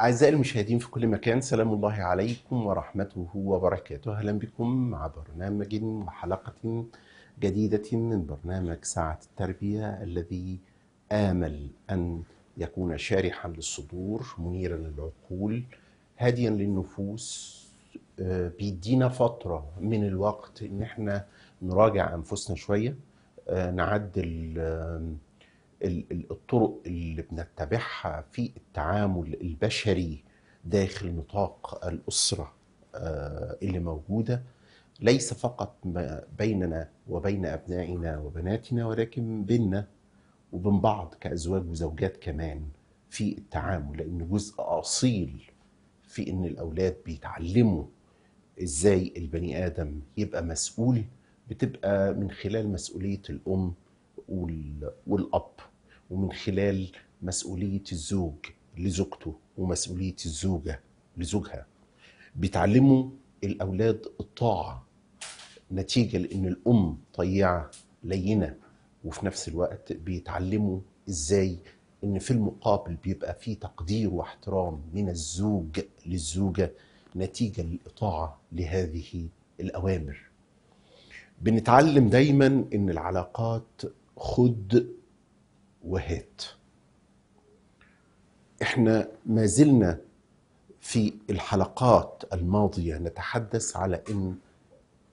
أعزائي المشاهدين في كل مكان سلام الله عليكم ورحمته وبركاته أهلا بكم مع برنامج وحلقة جديدة من برنامج ساعة التربية الذي آمل أن يكون شارحا للصدور منيرا للعقول هاديا للنفوس آه، بيدينا فترة من الوقت إن احنا نراجع أنفسنا شوية آه، نعدل الطرق اللي بنتبعها في التعامل البشري داخل نطاق الاسره آه، اللي موجوده ليس فقط ما بيننا وبين ابنائنا وبناتنا ولكن بيننا وبين بعض كازواج وزوجات كمان في التعامل لان جزء اصيل في ان الاولاد بيتعلموا ازاي البني ادم يبقى مسؤول بتبقى من خلال مسؤوليه الام والاب ومن خلال مسؤوليه الزوج لزوجته ومسؤوليه الزوجه لزوجها بيتعلموا الاولاد الطاعه نتيجه لان الام طيعه لينه وفي نفس الوقت بيتعلموا ازاي ان في المقابل بيبقى في تقدير واحترام من الزوج للزوجه نتيجه للاطاعه لهذه الاوامر بنتعلم دايما ان العلاقات خد وهات احنا ما زلنا في الحلقات الماضيه نتحدث على ان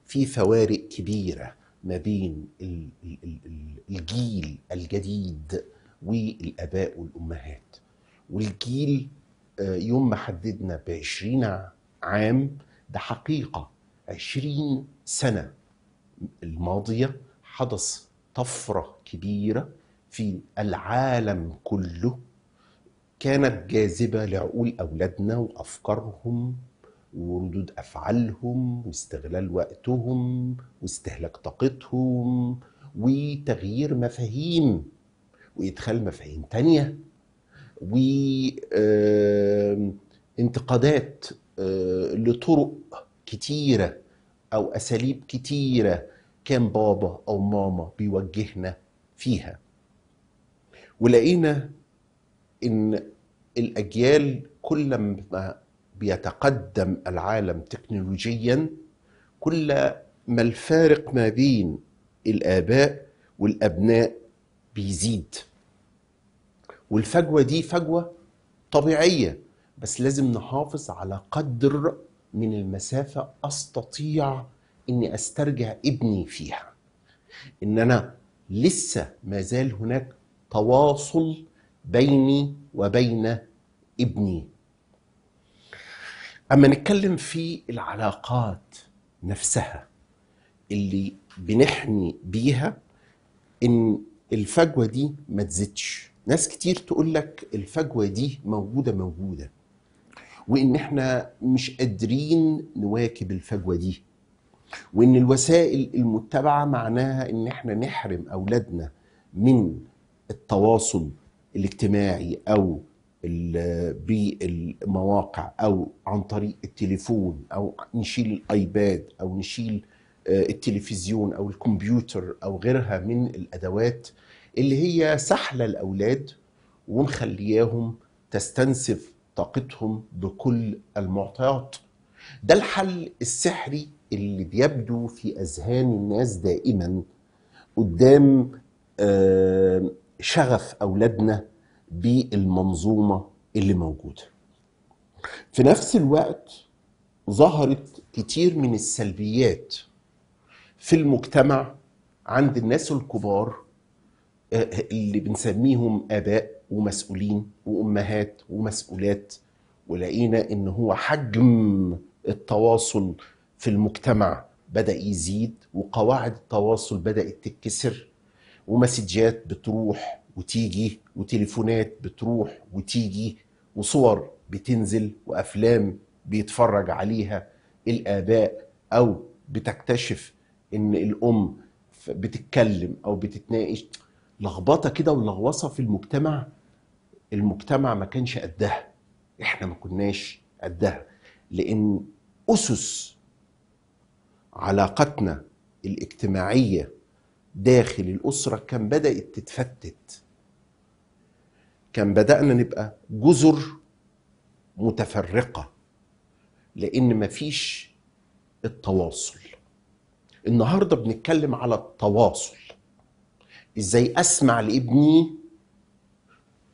في فوارق كبيره ما بين الجيل الجديد والاباء والامهات والجيل آه، يوم ما حددنا ب 20 عام ده حقيقه 20 سنه الماضيه حدث طفره كبيره في العالم كله كانت جاذبه لعقول اولادنا وافكارهم وردود افعالهم واستغلال وقتهم واستهلاك طاقتهم وتغيير مفاهيم وادخال مفاهيم تانية وانتقادات آه، لطرق كتيره او اساليب كتيره كان بابا أو ماما بيوجهنا فيها ولقينا إن الأجيال كل ما بيتقدم العالم تكنولوجيا كل ما الفارق ما بين الآباء والأبناء بيزيد والفجوة دي فجوة طبيعية بس لازم نحافظ على قدر من المسافة أستطيع اني استرجع ابني فيها ان انا لسه ما زال هناك تواصل بيني وبين ابني اما نتكلم في العلاقات نفسها اللي بنحمي بيها ان الفجوه دي ما تزيدش ناس كتير تقول لك الفجوه دي موجوده موجوده وان احنا مش قادرين نواكب الفجوه دي وان الوسائل المتبعه معناها ان احنا نحرم اولادنا من التواصل الاجتماعي او بالمواقع او عن طريق التليفون او نشيل الايباد او نشيل آه، التلفزيون او الكمبيوتر او غيرها من الادوات اللي هي سحله الاولاد ومخلياهم تستنسف طاقتهم بكل المعطيات ده الحل السحري اللي بيبدو في اذهان الناس دائما قدام آه، شغف اولادنا بالمنظومه اللي موجوده في نفس الوقت ظهرت كتير من السلبيات في المجتمع عند الناس الكبار آه، اللي بنسميهم اباء ومسؤولين وامهات ومسؤولات ولقينا ان هو حجم التواصل في المجتمع بدأ يزيد وقواعد التواصل بدأت تتكسر ومسجات بتروح وتيجي وتليفونات بتروح وتيجي وصور بتنزل وأفلام بيتفرج عليها الآباء أو بتكتشف إن الأم بتتكلم أو بتتناقش لخبطة كده ولغوصة في المجتمع المجتمع ما كانش قدها احنا ما كناش قدها لأن أسس علاقتنا الاجتماعيه داخل الاسره كان بدات تتفتت كان بدانا نبقى جزر متفرقه لان مفيش التواصل النهارده بنتكلم على التواصل ازاي اسمع لابني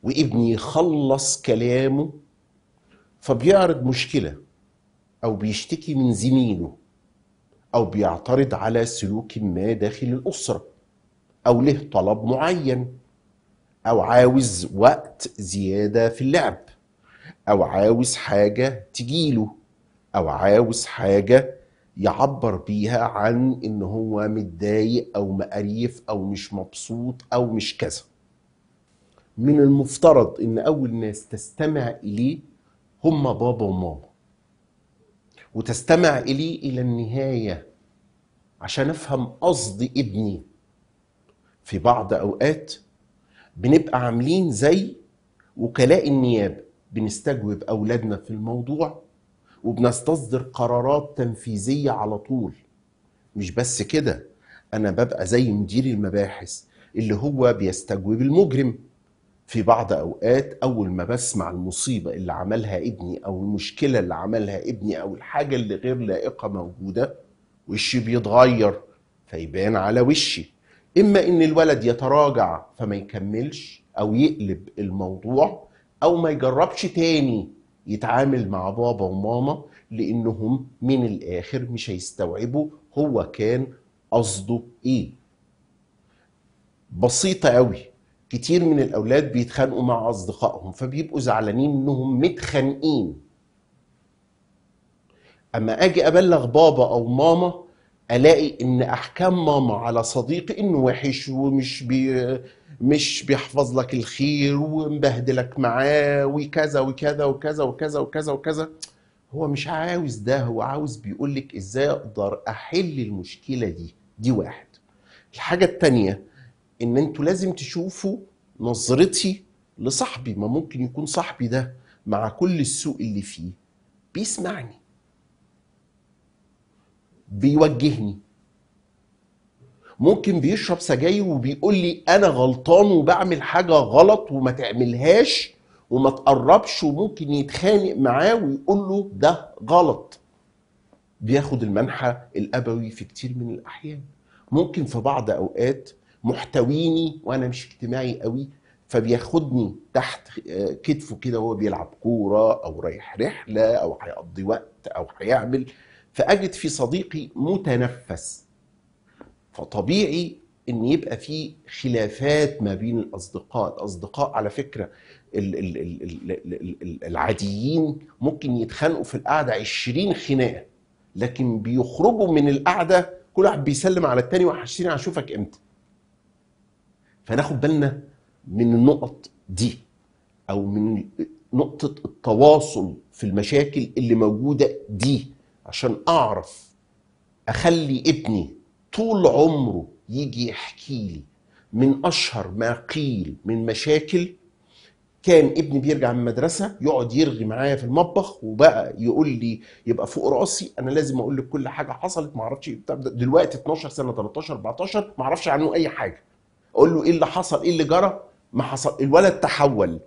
وابني يخلص كلامه فبيعرض مشكله او بيشتكي من زميله أو بيعترض على سلوك ما داخل الأسرة أو له طلب معين أو عاوز وقت زيادة في اللعب أو عاوز حاجة تجيله أو عاوز حاجة يعبر بيها عن إن هو متضايق أو مقريف أو مش مبسوط أو مش كذا من المفترض إن أول ناس تستمع إليه هما بابا وماما وتستمع إلي إلى النهاية عشان أفهم قصد ابني في بعض أوقات بنبقى عاملين زي وكلاء النيابة بنستجوب أولادنا في الموضوع وبنستصدر قرارات تنفيذية على طول مش بس كده أنا ببقى زي مدير المباحث اللي هو بيستجوب المجرم في بعض أوقات أول ما بسمع المصيبة اللي عملها ابني أو المشكلة اللي عملها ابني أو الحاجة اللي غير لائقة موجودة وشي بيتغير فيبان على وشي إما إن الولد يتراجع فما يكملش أو يقلب الموضوع أو ما يجربش تاني يتعامل مع بابا وماما لأنهم من الآخر مش هيستوعبوا هو كان قصده إيه بسيطة أوي كتير من الاولاد بيتخانقوا مع اصدقائهم فبيبقوا زعلانين انهم متخانقين اما اجي ابلغ بابا او ماما الاقي ان احكام ماما على صديقي انه وحش ومش بي مش بيحفظ لك الخير ومبهدلك معاه وكذا وكذا وكذا وكذا وكذا وكذا هو مش عاوز ده هو عاوز بيقول لك ازاي اقدر احل المشكله دي دي واحد الحاجه الثانيه ان انتوا لازم تشوفوا نظرتي لصاحبي ما ممكن يكون صاحبي ده مع كل السوء اللي فيه بيسمعني بيوجهني ممكن بيشرب سجاير وبيقول لي انا غلطان وبعمل حاجه غلط وما تعملهاش وما تقربش وممكن يتخانق معاه ويقول له ده غلط بياخد المنحى الابوي في كتير من الاحيان ممكن في بعض اوقات محتويني وانا مش اجتماعي قوي فبياخدني تحت آه، كتفه كده وهو بيلعب كوره او رايح رحله او هيقضي وقت او هيعمل فاجد في صديقي متنفس فطبيعي ان يبقى في خلافات ما بين الاصدقاء الاصدقاء على فكره العاديين ممكن يتخانقوا في القعده 20 خناقه لكن بيخرجوا من القعده كل واحد بيسلم على التاني وحشتني هشوفك امتى فناخد بالنا من النقط دي او من نقطه التواصل في المشاكل اللي موجوده دي عشان اعرف اخلي ابني طول عمره يجي يحكي لي من اشهر ما قيل من مشاكل كان ابني بيرجع من المدرسه يقعد يرغي معايا في المطبخ وبقى يقول لي يبقى فوق راسي انا لازم اقول لك كل حاجه حصلت ما اعرفش دلوقتي 12 سنه 13 14 ما اعرفش عنه اي حاجه اقول له ايه اللي حصل ايه اللي جرى ما حصل الولد تحول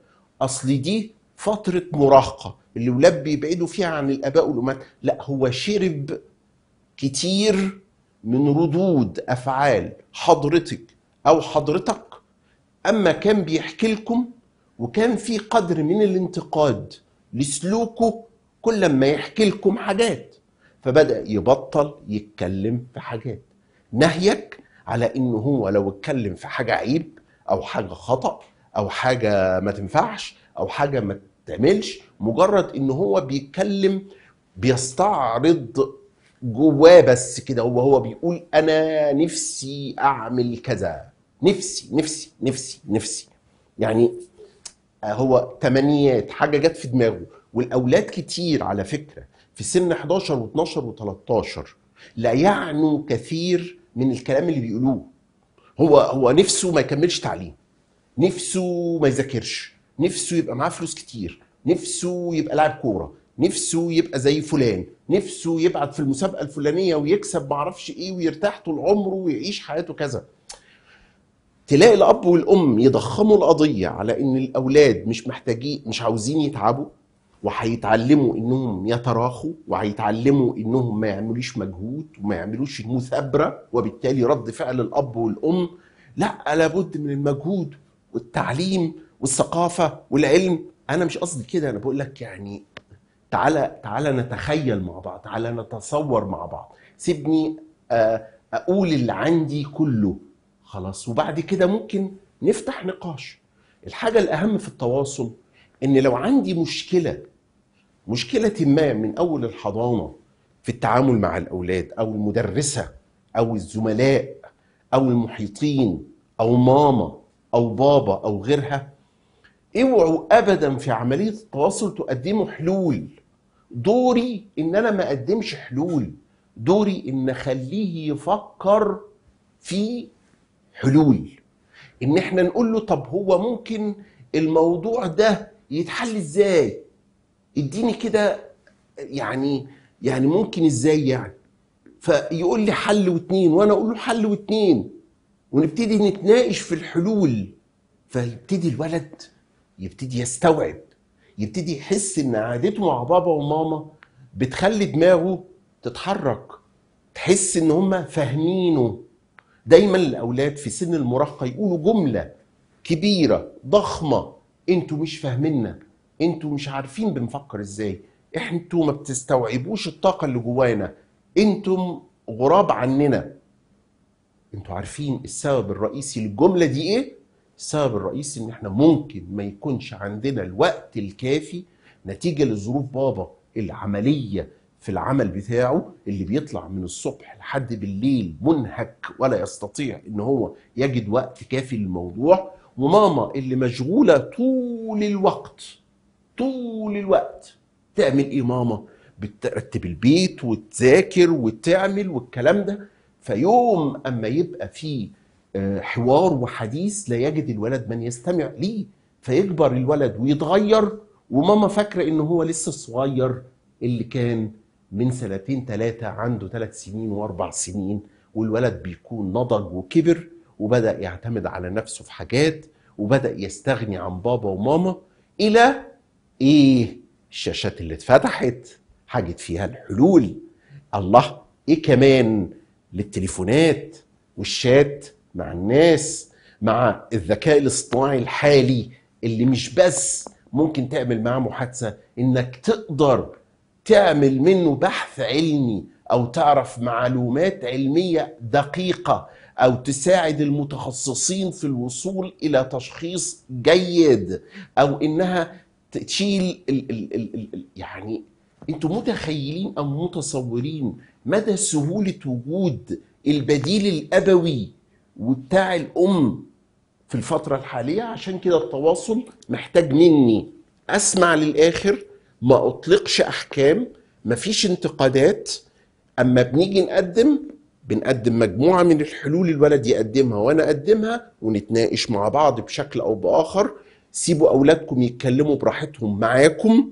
اصل دي فتره مراهقه اللي بيبعدوا فيها عن الاباء والامهات لا هو شرب كتير من ردود افعال حضرتك او حضرتك اما كان بيحكي لكم وكان في قدر من الانتقاد لسلوكه كل ما يحكي لكم حاجات فبدا يبطل يتكلم في حاجات نهيك على انه هو لو اتكلم في حاجه عيب او حاجه خطا او حاجه ما تنفعش او حاجه ما تعملش مجرد ان هو بيتكلم بيستعرض جواه بس كده هو هو بيقول انا نفسي اعمل كذا نفسي نفسي نفسي نفسي يعني هو تمنيات حاجه جت في دماغه والاولاد كتير على فكره في سن 11 و12 و13 لا يعنوا كثير من الكلام اللي بيقولوه هو هو نفسه ما يكملش تعليم نفسه ما يذاكرش نفسه يبقى معاه فلوس كتير نفسه يبقى لاعب كوره نفسه يبقى زي فلان نفسه يبعت في المسابقه الفلانيه ويكسب معرفش ايه ويرتاح طول عمره ويعيش حياته كذا تلاقي الاب والام يضخموا القضيه على ان الاولاد مش محتاجين مش عاوزين يتعبوا وهيتعلموا انهم يتراخوا وهيتعلموا انهم ما يعملوش مجهود وما يعملوش مثابره وبالتالي رد فعل الاب والام لا لابد من المجهود والتعليم والثقافه والعلم انا مش قصدي كده انا بقول لك يعني تعالى تعالى نتخيل مع بعض تعالى نتصور مع بعض سيبني آه، اقول اللي عندي كله خلاص وبعد كده ممكن نفتح نقاش الحاجه الاهم في التواصل ان لو عندي مشكله مشكله ما من اول الحضانه في التعامل مع الاولاد او المدرسه او الزملاء او المحيطين او ماما او بابا او غيرها اوعوا ابدا في عمليه التواصل تقدموا حلول دوري ان انا ما اقدمش حلول دوري ان اخليه يفكر في حلول ان احنا نقول له طب هو ممكن الموضوع ده يتحل ازاي اديني كده يعني يعني ممكن ازاي يعني فيقول لي حل واتنين وانا اقول له حل واتنين ونبتدي نتناقش في الحلول فيبتدي الولد يبتدي يستوعب يبتدي يحس ان قعدته مع بابا وماما بتخلي دماغه تتحرك تحس ان هم فاهمينه دايما الاولاد في سن المراهقه يقولوا جمله كبيره ضخمه انتوا مش فاهميننا انتوا مش عارفين بنفكر ازاي انتوا ما بتستوعبوش الطاقه اللي جوانا انتم غراب عننا انتوا عارفين السبب الرئيسي للجمله دي ايه السبب الرئيسي ان احنا ممكن ما يكونش عندنا الوقت الكافي نتيجه لظروف بابا العمليه في العمل بتاعه اللي بيطلع من الصبح لحد بالليل منهك ولا يستطيع ان هو يجد وقت كافي للموضوع وماما اللي مشغوله طول الوقت طول الوقت تعمل إمامة بترتب البيت وتذاكر وتعمل والكلام ده فيوم أما يبقى في آه، حوار وحديث لا يجد الولد من يستمع ليه فيكبر الولد ويتغير وماما فاكرة إن هو لسه الصغير اللي كان من سنتين ثلاثة عنده ثلاث سنين وأربع سنين والولد بيكون نضج وكبر وبدأ يعتمد على نفسه في حاجات وبدأ يستغني عن بابا وماما إلى ايه الشاشات اللي اتفتحت حاجت فيها الحلول الله ايه كمان للتليفونات والشات مع الناس مع الذكاء الاصطناعي الحالي اللي مش بس ممكن تعمل معاه محادثه انك تقدر تعمل منه بحث علمي او تعرف معلومات علميه دقيقه او تساعد المتخصصين في الوصول الى تشخيص جيد او انها تشيل ال ال ال الـ يعني انتم متخيلين او متصورين مدى سهوله وجود البديل الابوي وبتاع الام في الفتره الحاليه عشان كده التواصل محتاج مني اسمع للاخر ما اطلقش احكام مفيش انتقادات اما بنيجي نقدم بنقدم مجموعه من الحلول الولد يقدمها وانا اقدمها ونتناقش مع بعض بشكل او باخر سيبوا اولادكم يتكلموا براحتهم معاكم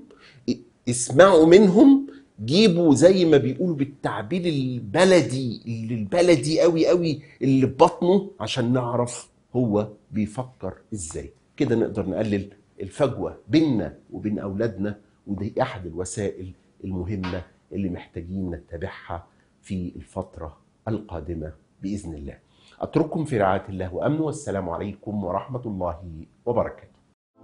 اسمعوا منهم جيبوا زي ما بيقولوا بالتعبير البلدي اللي البلدي قوي قوي اللي ببطنه عشان نعرف هو بيفكر ازاي كده نقدر نقلل الفجوه بيننا وبين اولادنا ودي احد الوسائل المهمه اللي محتاجين نتبعها في الفتره القادمه باذن الله اترككم في رعايه الله وامنه والسلام عليكم ورحمه الله وبركاته